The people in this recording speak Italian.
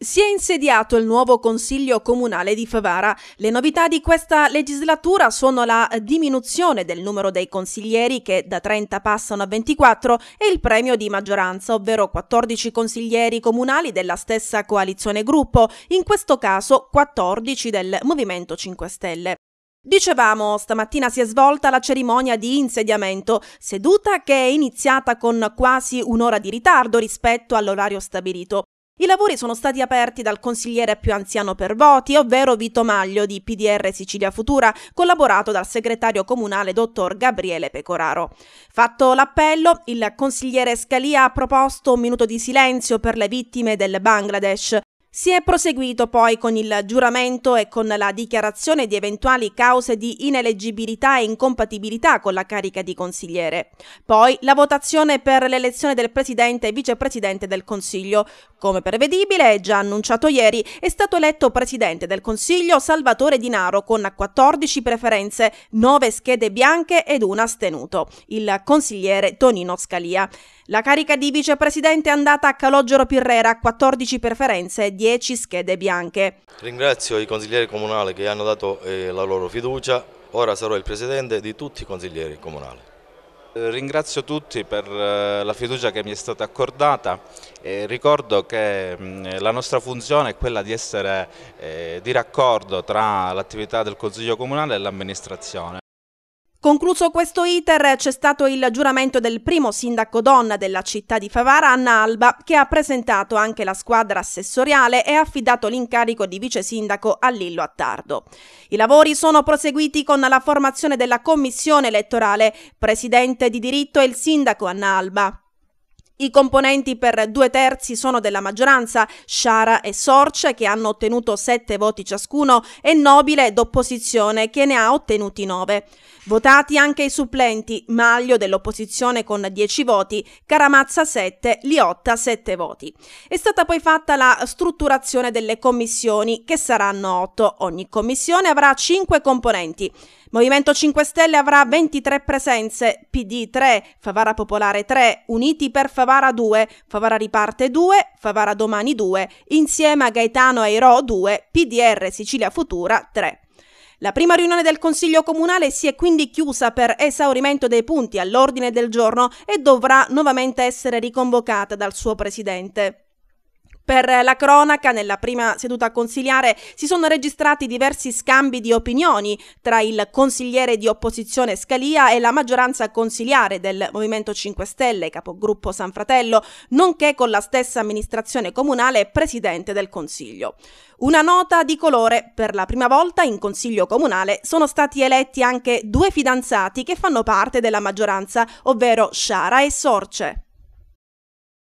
Si è insediato il nuovo Consiglio Comunale di Favara. Le novità di questa legislatura sono la diminuzione del numero dei consiglieri che da 30 passano a 24 e il premio di maggioranza, ovvero 14 consiglieri comunali della stessa coalizione gruppo, in questo caso 14 del Movimento 5 Stelle. Dicevamo, stamattina si è svolta la cerimonia di insediamento, seduta che è iniziata con quasi un'ora di ritardo rispetto all'orario stabilito. I lavori sono stati aperti dal consigliere più anziano per voti, ovvero Vito Maglio di PDR Sicilia Futura, collaborato dal segretario comunale dottor Gabriele Pecoraro. Fatto l'appello, il consigliere Scalia ha proposto un minuto di silenzio per le vittime del Bangladesh, si è proseguito poi con il giuramento e con la dichiarazione di eventuali cause di ineleggibilità e incompatibilità con la carica di consigliere. Poi la votazione per l'elezione del presidente e vicepresidente del Consiglio. Come prevedibile e già annunciato ieri, è stato eletto presidente del Consiglio Salvatore Di Naro con 14 preferenze, 9 schede bianche ed un astenuto, il consigliere Tonino Scalia. La carica di vicepresidente è andata a Calogero Pirrera, 14 preferenze, 10 schede bianche. Ringrazio i consiglieri comunali che hanno dato eh, la loro fiducia, ora sarò il presidente di tutti i consiglieri comunali. Eh, ringrazio tutti per eh, la fiducia che mi è stata accordata ricordo che mm, la nostra funzione è quella di essere eh, di raccordo tra l'attività del Consiglio Comunale e l'amministrazione. Concluso questo iter c'è stato il giuramento del primo sindaco donna della città di Favara, Anna Alba, che ha presentato anche la squadra assessoriale e ha affidato l'incarico di vice sindaco a Lillo Attardo. I lavori sono proseguiti con la formazione della commissione elettorale, presidente di diritto è il sindaco Anna Alba. I componenti per due terzi sono della maggioranza, Shara e Sorce che hanno ottenuto sette voti ciascuno e Nobile d'opposizione che ne ha ottenuti nove. Votati anche i supplenti, Maglio dell'opposizione con dieci voti, Caramazza sette, Liotta sette voti. È stata poi fatta la strutturazione delle commissioni, che saranno otto. Ogni commissione avrà cinque componenti. Movimento 5 Stelle avrà 23 presenze, PD 3, Favara Popolare 3, Uniti per Favara 2, Favara Riparte 2, Favara Domani 2, insieme a Gaetano Airo 2, PDR Sicilia Futura 3. La prima riunione del Consiglio Comunale si è quindi chiusa per esaurimento dei punti all'ordine del giorno e dovrà nuovamente essere riconvocata dal suo presidente. Per la cronaca, nella prima seduta consiliare si sono registrati diversi scambi di opinioni tra il consigliere di opposizione Scalia e la maggioranza consiliare del Movimento 5 Stelle, capogruppo San Fratello, nonché con la stessa amministrazione comunale e presidente del Consiglio. Una nota di colore, per la prima volta in Consiglio Comunale sono stati eletti anche due fidanzati che fanno parte della maggioranza, ovvero Sciara e Sorce.